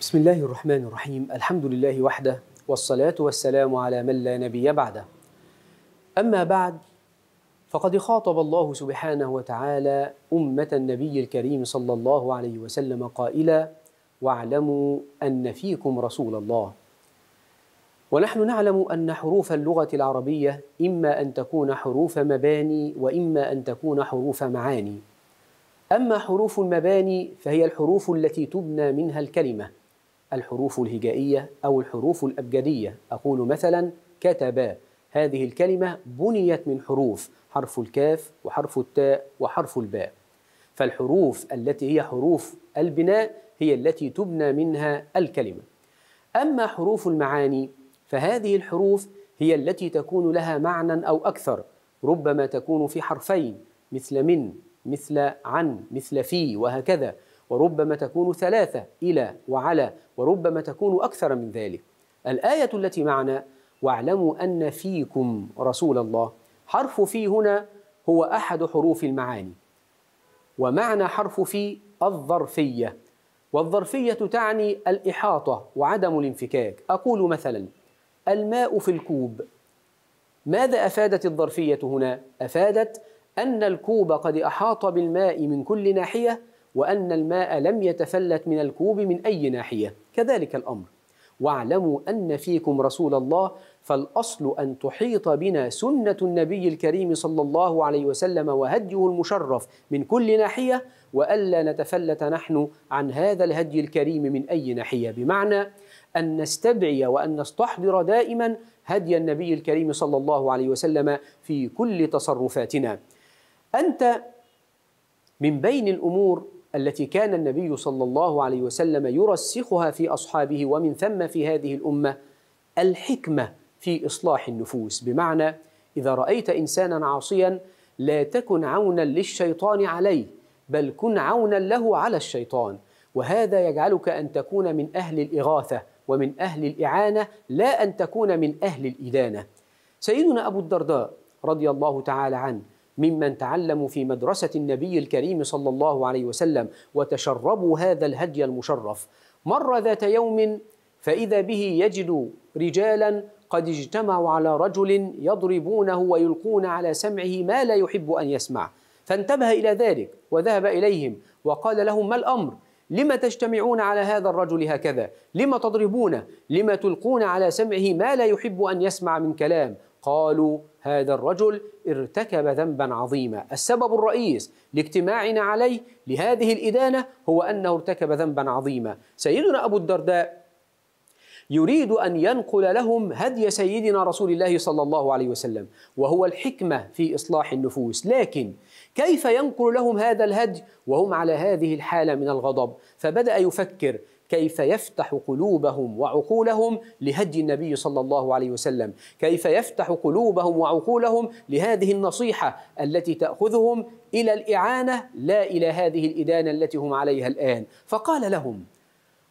بسم الله الرحمن الرحيم الحمد لله وحده والصلاة والسلام على من لا نبي بعده أما بعد فقد خاطب الله سبحانه وتعالى أمة النبي الكريم صلى الله عليه وسلم قائلا واعلموا أن فيكم رسول الله ونحن نعلم أن حروف اللغة العربية إما أن تكون حروف مباني وإما أن تكون حروف معاني أما حروف المباني فهي الحروف التي تبنى منها الكلمة الحروف الهجائية أو الحروف الأبجدية أقول مثلا كتبا هذه الكلمة بنيت من حروف حرف الكاف وحرف التاء وحرف الباء فالحروف التي هي حروف البناء هي التي تبنى منها الكلمة أما حروف المعاني فهذه الحروف هي التي تكون لها معنى أو أكثر ربما تكون في حرفين مثل من مثل عن مثل في وهكذا وربما تكون ثلاثة إلى وعلى وربما تكون أكثر من ذلك الآية التي معنا واعلموا أن فيكم رسول الله حرف في هنا هو أحد حروف المعاني ومعنى حرف في الظرفية والظرفية تعني الإحاطة وعدم الانفكاك أقول مثلا الماء في الكوب ماذا أفادت الظرفية هنا؟ أفادت أن الكوب قد أحاط بالماء من كل ناحية وأن الماء لم يتفلت من الكوب من أي ناحية كذلك الأمر واعلموا أن فيكم رسول الله فالأصل أن تحيط بنا سنة النبي الكريم صلى الله عليه وسلم وهديه المشرف من كل ناحية وألا نتفلت نحن عن هذا الهدي الكريم من أي ناحية بمعنى أن نستدعي وأن نستحضر دائما هدي النبي الكريم صلى الله عليه وسلم في كل تصرفاتنا أنت من بين الأمور التي كان النبي صلى الله عليه وسلم يرسخها في اصحابه ومن ثم في هذه الامه الحكمه في اصلاح النفوس بمعنى اذا رايت انسانا عاصيا لا تكن عونا للشيطان عليه بل كن عونا له على الشيطان وهذا يجعلك ان تكون من اهل الاغاثه ومن اهل الاعانه لا ان تكون من اهل الادانه سيدنا ابو الدرداء رضي الله تعالى عنه ممن تعلموا في مدرسة النبي الكريم صلى الله عليه وسلم وتشربوا هذا الهدي المشرف مر ذات يوم فإذا به يجد رجالا قد اجتمعوا على رجل يضربونه ويلقون على سمعه ما لا يحب أن يسمع فانتبه إلى ذلك وذهب إليهم وقال لهم ما الأمر لم تجتمعون على هذا الرجل هكذا لم تضربونه لم تلقون على سمعه ما لا يحب أن يسمع من كلام قالوا هذا الرجل ارتكب ذنبا عظيما السبب الرئيس لاجتماعنا عليه لهذه الإدانة هو أنه ارتكب ذنبا عظيما سيدنا أبو الدرداء يريد أن ينقل لهم هدي سيدنا رسول الله صلى الله عليه وسلم وهو الحكمة في إصلاح النفوس لكن كيف ينقل لهم هذا الهدي وهم على هذه الحالة من الغضب فبدأ يفكر كيف يفتح قلوبهم وعقولهم لهدي النبي صلى الله عليه وسلم كيف يفتح قلوبهم وعقولهم لهذه النصيحة التي تأخذهم إلى الإعانة لا إلى هذه الإدانة التي هم عليها الآن فقال لهم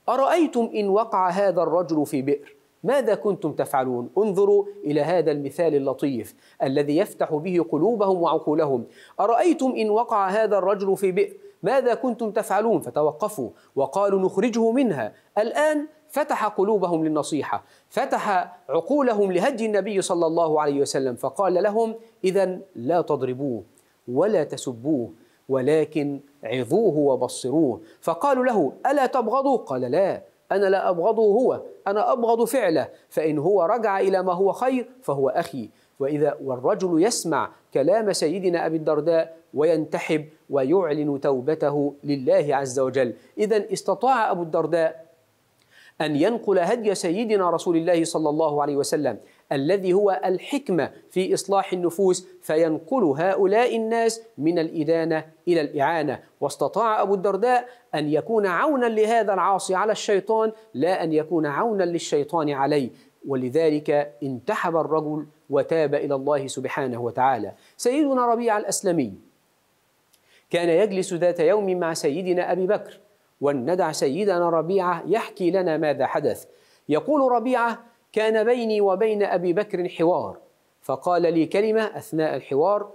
أرأيتم إن وقع هذا الرجل في بئر ماذا كنتم تفعلون انظروا الى هذا المثال اللطيف الذي يفتح به قلوبهم وعقولهم ارايتم ان وقع هذا الرجل في بئر ماذا كنتم تفعلون فتوقفوا وقالوا نخرجه منها الآن فتح قلوبهم للنصيحة فتح عقولهم لهدي النبي صلى الله عليه وسلم فقال لهم إذا لا تضربوه ولا تسبوه ولكن عظوه وبصروه فقالوا له ألا تبغضوا قال لا أنا لا أبغضه هو أنا أبغض فعله فإن هو رجع إلى ما هو خير فهو أخي وإذا والرجل يسمع كلام سيدنا أبي الدرداء وينتحب ويعلن توبته لله عز وجل إذا استطاع أبو الدرداء أن ينقل هدي سيدنا رسول الله صلى الله عليه وسلم الذي هو الحكمة في إصلاح النفوس فينقل هؤلاء الناس من الإدانة إلى الإعانة واستطاع أبو الدرداء أن يكون عونا لهذا العاصي على الشيطان لا أن يكون عونا للشيطان عليه ولذلك انتحب الرجل وتاب الى الله سبحانه وتعالى. سيدنا ربيع الاسلمي كان يجلس ذات يوم مع سيدنا ابي بكر ولندع سيدنا ربيعه يحكي لنا ماذا حدث. يقول ربيعه: كان بيني وبين ابي بكر حوار فقال لي كلمه اثناء الحوار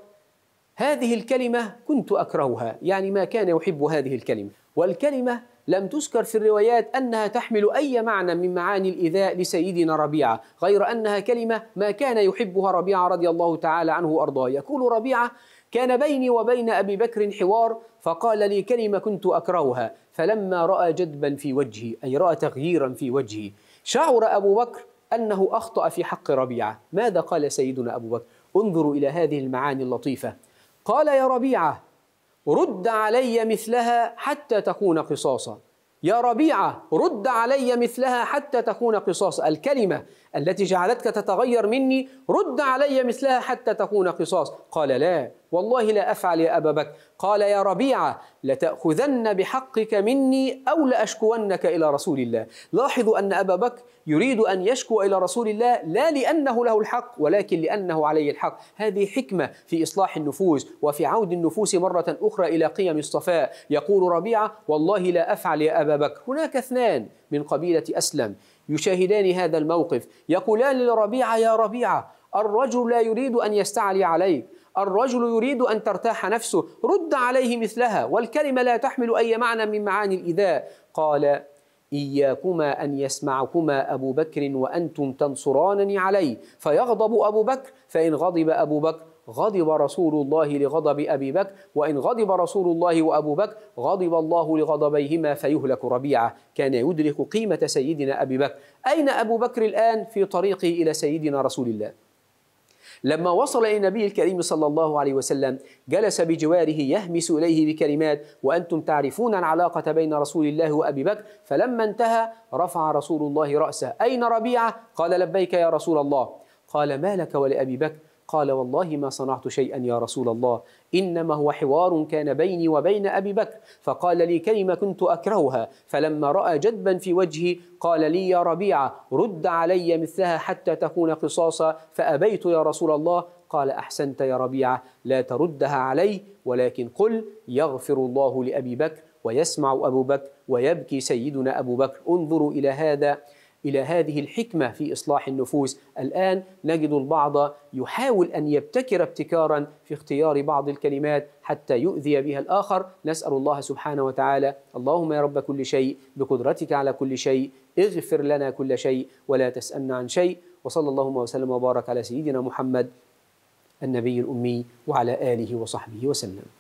هذه الكلمه كنت اكرهها، يعني ما كان يحب هذه الكلمه، والكلمه لم تذكر في الروايات أنها تحمل أي معنى من معاني الإيذاء لسيدنا ربيعة غير أنها كلمة ما كان يحبها ربيعة رضي الله تعالى عنه وأرضاه يقول ربيعة كان بيني وبين أبي بكر حوار فقال لي كلمة كنت أكرهها فلما رأى جدبا في وجهي أي رأى تغييرا في وجهي شعر أبو بكر أنه أخطأ في حق ربيعة ماذا قال سيدنا أبو بكر انظروا إلى هذه المعاني اللطيفة قال يا ربيعة رد علي مثلها حتى تكون قصاصا يا ربيعة رد علي مثلها حتى تكون قصاصا الكلمة التي جعلتك تتغير مني رد علي مثلها حتى تكون قصاص قال لا والله لا أفعل يا أبا بكر قال يا ربيعة لتأخذن بحقك مني أو لأشكونك إلى رسول الله لاحظوا أن أبا بكر يريد أن يشكو إلى رسول الله لا لأنه له الحق ولكن لأنه عليه الحق هذه حكمة في إصلاح النفوس وفي عود النفوس مرة أخرى إلى قيم الصفاء يقول ربيعة والله لا أفعل يا أبا بكر هناك اثنان من قبيلة أسلم يشاهدان هذا الموقف يقولان لربيعة يا ربيعة الرجل لا يريد أن يستعلي عليك الرجل يريد أن ترتاح نفسه رد عليه مثلها والكلمة لا تحمل أي معنى من معاني الإيذاء قال إياكما أن يسمعكما أبو بكر وأنتم تنصرانني عليه فيغضب أبو بكر فإن غضب أبو بكر غضب رسول الله لغضب أبي بكر وإن غضب رسول الله وأبو بكر غضب الله لغضبيهما فيهلك ربيعة كان يدرك قيمة سيدنا أبي بكر أين أبو بكر الآن في طريقه إلى سيدنا رسول الله لما وصل إلى النبي الكريم صلى الله عليه وسلم جلس بجواره يهمس إليه بكلمات وأنتم تعرفون العلاقة بين رسول الله وأبي بكر فلما انتهى رفع رسول الله رأسه أين ربيعة؟ قال لبيك يا رسول الله قال ما لك ولأبي بكر قال والله ما صنعت شيئا يا رسول الله إنما هو حوار كان بيني وبين أبي بكر فقال لي كلمة كنت أكرهها فلما رأى جدبا في وجهي قال لي يا ربيعة رد علي مثلها حتى تكون قصاصا فأبيت يا رسول الله قال أحسنت يا ربيعة لا تردها علي ولكن قل يغفر الله لأبي بكر ويسمع أبو بكر ويبكي سيدنا أبو بكر انظروا إلى هذا الى هذه الحكمه في اصلاح النفوس الان نجد البعض يحاول ان يبتكر ابتكارا في اختيار بعض الكلمات حتى يؤذي بها الاخر نسال الله سبحانه وتعالى اللهم يا رب كل شيء بقدرتك على كل شيء اغفر لنا كل شيء ولا تسالنا عن شيء وصلى اللهم وسلم وبارك على سيدنا محمد النبي الامي وعلى اله وصحبه وسلم